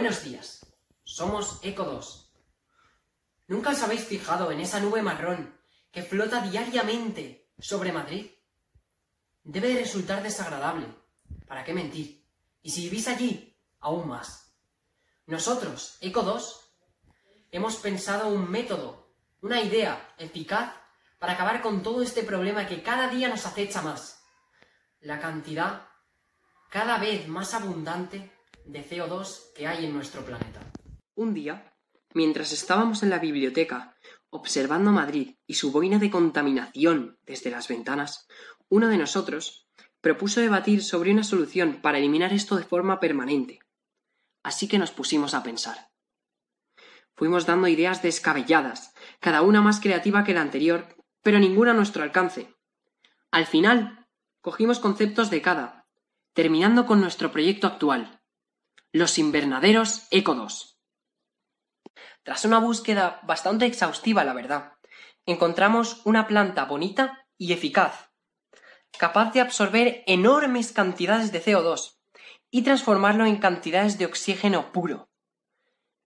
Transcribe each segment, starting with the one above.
Buenos días. Somos Eco 2. ¿Nunca os habéis fijado en esa nube marrón que flota diariamente sobre Madrid? Debe de resultar desagradable. ¿Para qué mentir? Y si vivís allí, aún más. Nosotros, Eco 2, hemos pensado un método, una idea eficaz para acabar con todo este problema que cada día nos acecha más. La cantidad cada vez más abundante de CO2 que hay en nuestro planeta. Un día, mientras estábamos en la biblioteca, observando Madrid y su boina de contaminación desde las ventanas, uno de nosotros propuso debatir sobre una solución para eliminar esto de forma permanente. Así que nos pusimos a pensar. Fuimos dando ideas descabelladas, cada una más creativa que la anterior, pero ninguna a nuestro alcance. Al final, cogimos conceptos de cada, terminando con nuestro proyecto actual, los invernaderos ECO 2. Tras una búsqueda bastante exhaustiva, la verdad, encontramos una planta bonita y eficaz, capaz de absorber enormes cantidades de CO2 y transformarlo en cantidades de oxígeno puro.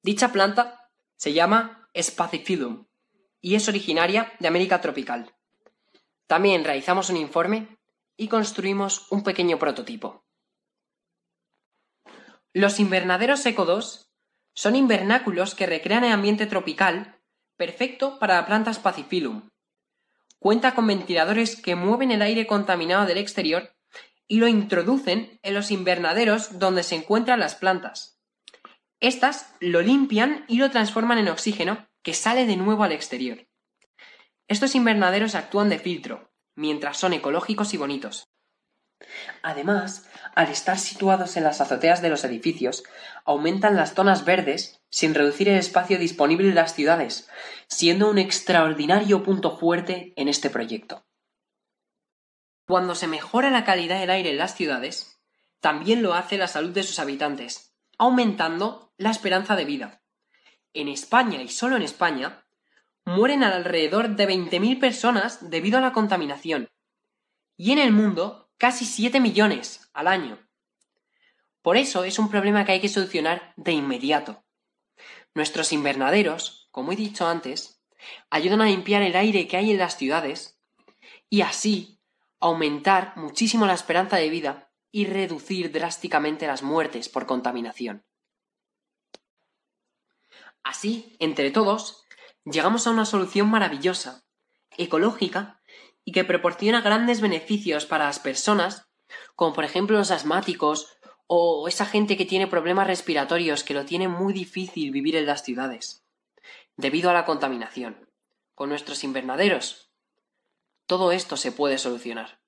Dicha planta se llama Spathiphyllum y es originaria de América tropical. También realizamos un informe y construimos un pequeño prototipo. Los invernaderos ECO2 son invernáculos que recrean el ambiente tropical, perfecto para plantas Pacifilum. Cuenta con ventiladores que mueven el aire contaminado del exterior y lo introducen en los invernaderos donde se encuentran las plantas. Estas lo limpian y lo transforman en oxígeno que sale de nuevo al exterior. Estos invernaderos actúan de filtro, mientras son ecológicos y bonitos. Además, al estar situados en las azoteas de los edificios, aumentan las zonas verdes sin reducir el espacio disponible en las ciudades, siendo un extraordinario punto fuerte en este proyecto. Cuando se mejora la calidad del aire en las ciudades, también lo hace la salud de sus habitantes, aumentando la esperanza de vida. En España y solo en España, mueren alrededor de 20.000 personas debido a la contaminación. Y en el mundo casi 7 millones al año. Por eso es un problema que hay que solucionar de inmediato. Nuestros invernaderos, como he dicho antes, ayudan a limpiar el aire que hay en las ciudades y así aumentar muchísimo la esperanza de vida y reducir drásticamente las muertes por contaminación. Así, entre todos, llegamos a una solución maravillosa, ecológica y que proporciona grandes beneficios para las personas, como por ejemplo los asmáticos o esa gente que tiene problemas respiratorios que lo tiene muy difícil vivir en las ciudades, debido a la contaminación, con nuestros invernaderos. Todo esto se puede solucionar.